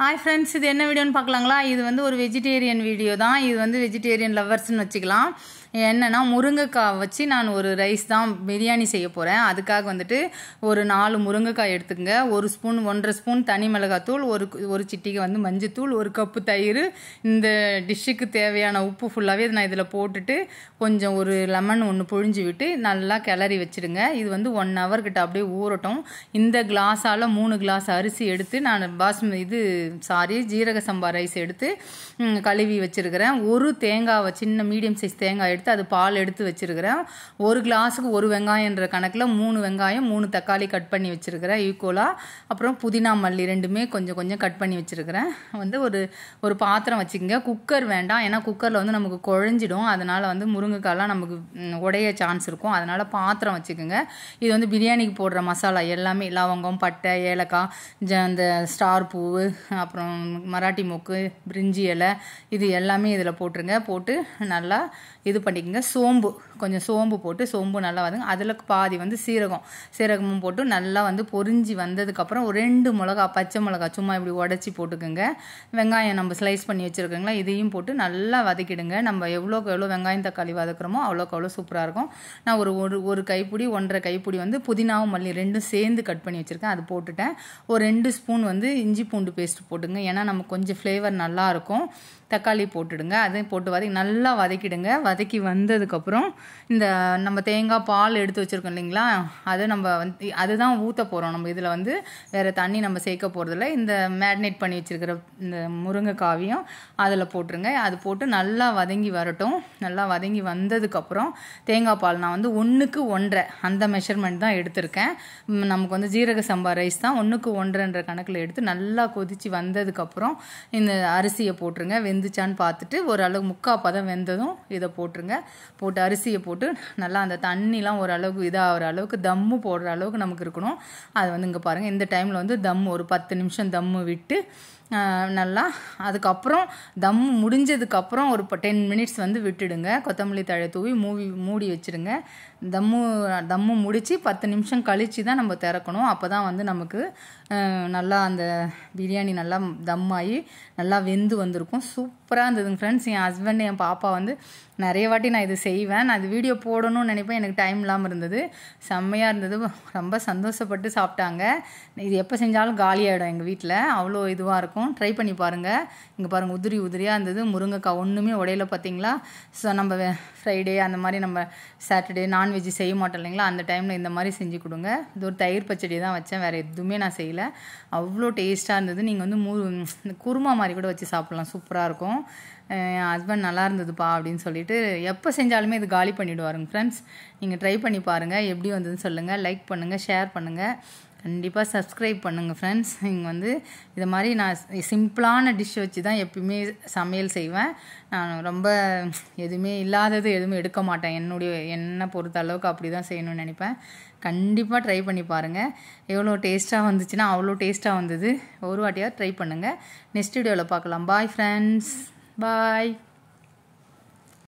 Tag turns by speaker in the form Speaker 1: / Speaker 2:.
Speaker 1: hi friends இது என்ன வீடியோன்னு பார்க்கலாங்களா இது வந்து ஒரு வெஜிடேரியன் வீடியோ தான் இது வந்து வெஜிடேரியன் லவ்வர்ஸ்னு வச்சுக்கலாம் என்னென்னா முருங்கைக்காய் வச்சு நான் ஒரு ரைஸ் தான் பிரியாணி செய்ய போகிறேன் அதுக்காக வந்துட்டு ஒரு நாலு முருங்கைக்காய் எடுத்துக்கங்க ஒரு ஸ்பூன் ஒன்றரை ஸ்பூன் தனி மிளகாத்தூள் ஒரு ஒரு சிட்டிக்கு வந்து மஞ்சத்தூள் ஒரு கப்பு தயிர் இந்த டிஷ்ஷுக்கு தேவையான உப்பு ஃபுல்லாகவே நான் இதில் போட்டுட்டு கொஞ்சம் ஒரு லெமன் ஒன்று புழிஞ்சு விட்டு நல்லா கிளறி வச்சுடுங்க இது வந்து ஒன் ஹவர் கிட்ட அப்படியே ஊறட்டும் இந்த கிளாஸால் மூணு கிளாஸ் அரிசி எடுத்து நான் பாஸ்மதி இது சாரி ஜீரக சம்பா ரைஸ் எடுத்து கழுவி வச்சுருக்கிறேன் ஒரு தேங்காவை சின்ன மீடியம் சைஸ் தேங்காய் எடுத்து எடுத்து அது பால் எடுத்து வச்சுருக்கிறேன் ஒரு கிளாஸுக்கு ஒரு வெங்காயன்ற கணக்கில் மூணு வெங்காயம் மூணு தக்காளி கட் பண்ணி வச்சுருக்கிறேன் ஈக்குவலாக அப்புறம் புதினா மல்லி ரெண்டுமே கொஞ்சம் கொஞ்சம் கட் பண்ணி வச்சுருக்கிறேன் வந்து ஒரு ஒரு பாத்திரம் வச்சுக்கோங்க குக்கர் வேண்டாம் ஏன்னா குக்கரில் வந்து நமக்கு குழஞ்சிடும் அதனால் வந்து முருங்கைக்காய்லாம் நமக்கு உடைய சான்ஸ் இருக்கும் அதனால் பாத்திரம் வச்சுக்கோங்க இது வந்து பிரியாணிக்கு போடுற மசாலா எல்லாமே லவங்கம் பட்டை ஏலக்காய் ஜ அந்த ஸ்டார் பூவு அப்புறம் மராட்டி மொக்கு பிரிஞ்சி இலை இது எல்லாமே இதில் போட்டுருங்க போட்டு நல்லா இது பண்ணி பண்ணிக்கோங்க சோம்பு கொஞ்சம் சோம்பு போட்டு சோம்பு நல்லா வதங்க அதில் பாதி வந்து சீரகம் சீரகமும் போட்டு நல்லா வந்து பொறிஞ்சி வந்ததுக்கப்புறம் ஒரு ரெண்டு மிளகா பச்சை மிளகா சும்மா இப்படி உடச்சி போட்டுக்கோங்க வெங்காயம் நம்ம ஸ்லைஸ் பண்ணி வச்சுருக்கோங்களா இதையும் போட்டு நல்லா வதக்கிடுங்க நம்ம எவ்வளோக்கு எவ்வளோ வெங்காயம் தக்காளி வதக்குறோமோ அவ்வளோக்கு அவ்வளோ சூப்பராக இருக்கும் நான் ஒரு ஒரு ஒரு கைப்பிடி ஒன்றரை கைப்பிடி வந்து புதினாவும் மல்லி ரெண்டும் சேர்ந்து கட் பண்ணி வச்சுருக்கேன் அது போட்டுட்டேன் ஒரு ரெண்டு ஸ்பூன் வந்து இஞ்சி பூண்டு பேஸ்ட் போட்டுங்க ஏன்னா நம்ம கொஞ்சம் ஃப்ளேவர் நல்லாயிருக்கும் தக்காளி போட்டுடுங்க அதையும் போட்டு வதக்கி நல்லா வதக்கிடுங்க வதக்கி வந்ததுக்கப்புறம் இந்த நம்ம தேங்காய் பால் எடுத்து வச்சுருக்கோம் இல்லைங்களா அதை நம்ம வந்து அதுதான் ஊற்ற போகிறோம் நம்ம இதில் வந்து வேறு தண்ணி நம்ம சேர்க்க போகிறதில்ல இந்த மேரினேட் பண்ணி வச்சுருக்கிற இந்த முருங்கைக்காவையும் அதில் போட்டுருங்க அது போட்டு நல்லா வதங்கி வரட்டும் நல்லா வதங்கி வந்ததுக்கப்புறம் தேங்காய் பால் நான் வந்து ஒன்றுக்கு ஒன்றரை அந்த மெஷர்மெண்ட் தான் எடுத்திருக்கேன் நமக்கு வந்து ஜீரக சம்பா ரைஸ் தான் ஒன்றுக்கு ஒன்றுன்ற கணக்கில் எடுத்து நல்லா கொதித்து வந்ததுக்கப்புறம் இந்த அரிசியை போட்டுருங்க வெந்துச்சான்னு பார்த்துட்டு ஓரளவு முக்கால் பதம் வெந்ததும் இதை போட்டுருங்க போட்டுருங்க போட்டு அரிசியை போட்டு நல்லா அந்த தண்ணிலாம் ஓரளவுக்கு இதாகிற அளவுக்கு தம்மு போடுற அளவுக்கு நமக்கு இருக்கணும் அது வந்து இங்கே பாருங்கள் இந்த டைமில் வந்து தம் ஒரு பத்து நிமிஷம் தம்மு விட்டு நல்லா அதுக்கப்புறம் தம் முடிஞ்சதுக்கப்புறம் ஒரு டென் மினிட்ஸ் வந்து விட்டுடுங்க கொத்தமல்லி தழை தூவி மூவி மூடி வச்சுடுங்க தம்மு தம்மு முடித்து பத்து நிமிஷம் கழித்து தான் நம்ம திறக்கணும் அப்போ தான் வந்து நமக்கு நல்லா அந்த பிரியாணி நல்லா தம் ஆகி நல்லா வெந்து வந்திருக்கும் சூப்பராக இருந்ததுங்க ஃப்ரெண்ட்ஸ் என் ஹஸ்பண்ட் என் பாப்பா வந்து நிறைய வாட்டி நான் இது செய்வேன் நான் இது வீடியோ போடணும்னு நினைப்பேன் எனக்கு டைம் இல்லாமல் இருந்தது செம்மையாக இருந்தது ரொம்ப சந்தோஷப்பட்டு சாப்பிட்டாங்க இது எப்போ செஞ்சாலும் காலியாகிடும் எங்கள் வீட்டில் அவ்வளோ இதுவாக இருக்கும் ட்ரை பண்ணி பாருங்கள் இங்கே பாருங்கள் உதிரி உதிரியாக இருந்தது முருங்கைக்காய் ஒன்றுமே உடையில பார்த்தீங்களா ஸோ நம்ம ஃப்ரைடே அந்த மாதிரி நம்ம சாட்டர்டே நான்வெஜ் செய்ய மாட்டோம் இல்லைங்களா அந்த டைமில் இந்த மாதிரி செஞ்சு கொடுங்க இது ஒரு தயிர் பச்சடி தான் வச்சேன் வேறு எதுவுமே நான் செய்யலை அவ்வளோ டேஸ்ட்டாக இருந்தது நீங்கள் வந்து மூ குருமா மாதிரி கூட வச்சு சாப்பிட்லாம் சூப்பராக இருக்கும் ஹஸ்பண்ட் நல்லா இருந்ததுப்பா அப்படின்னு சொல்லிட்டு எப்போ செஞ்சாலுமே இது காலி பண்ணிவிடுவாருங்க ஃப்ரெண்ட்ஸ் நீங்கள் ட்ரை பண்ணி பாருங்கள் எப்படி வந்ததுன்னு சொல்லுங்கள் லைக் பண்ணுங்கள் ஷேர் பண்ணுங்கள் கண்டிப்பாக சப்ஸ்கிரைப் பண்ணுங்கள் ஃப்ரெண்ட்ஸ் நீங்கள் வந்து இது மாதிரி நான் சிம்பிளான டிஷ் வச்சு தான் எப்பயுமே சமையல் செய்வேன் நான் ரொம்ப எதுவுமே இல்லாதது எதுவுமே எடுக்க மாட்டேன் என்னுடைய என்னை பொறுத்த அளவுக்கு அப்படி தான் செய்யணும்னு நினைப்பேன் கண்டிப்பாக ட்ரை பண்ணி பாருங்கள் எவ்வளோ டேஸ்ட்டாக வந்துச்சுன்னா அவ்வளோ டேஸ்ட்டாக வந்தது ஒரு வாட்டியாக ட்ரை பண்ணுங்கள் நெக்ஸ்ட் வீடியோவில் பார்க்கலாம் பாய் ஃப்ரெண்ட்ஸ் பாய்